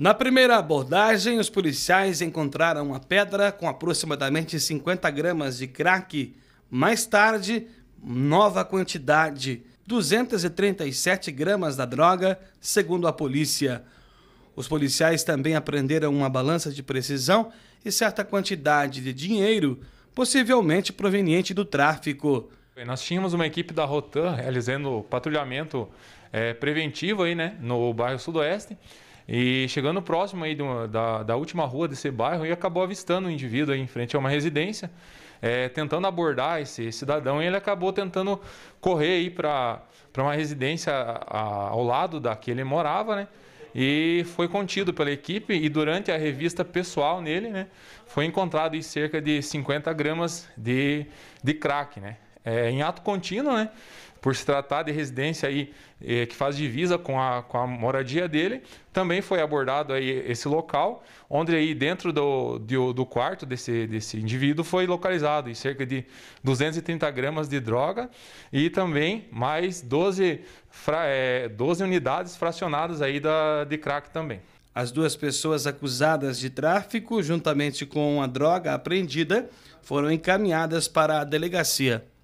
Na primeira abordagem, os policiais encontraram uma pedra com aproximadamente 50 gramas de crack. Mais tarde, nova quantidade, 237 gramas da droga, segundo a polícia. Os policiais também apreenderam uma balança de precisão e certa quantidade de dinheiro, possivelmente proveniente do tráfico. Nós tínhamos uma equipe da Rotan realizando patrulhamento é, preventivo aí, né, no bairro Sudoeste. E chegando próximo aí uma, da, da última rua desse bairro, e acabou avistando um indivíduo aí em frente a uma residência, é, tentando abordar esse cidadão, e ele acabou tentando correr aí para uma residência a, a, ao lado da que ele morava, né? E foi contido pela equipe e durante a revista pessoal nele, né? Foi encontrado cerca de 50 gramas de, de crack, né? É, é, em ato contínuo, né? Por se tratar de residência aí é, que faz divisa com a, com a moradia dele, também foi abordado aí esse local, onde aí dentro do, do, do quarto desse, desse indivíduo foi localizado cerca de 230 gramas de droga e também mais 12, fra, é, eh, 12 unidades fracionadas aí da, de crack também. As duas pessoas acusadas de tráfico, juntamente com a droga apreendida, foram encaminhadas para a delegacia.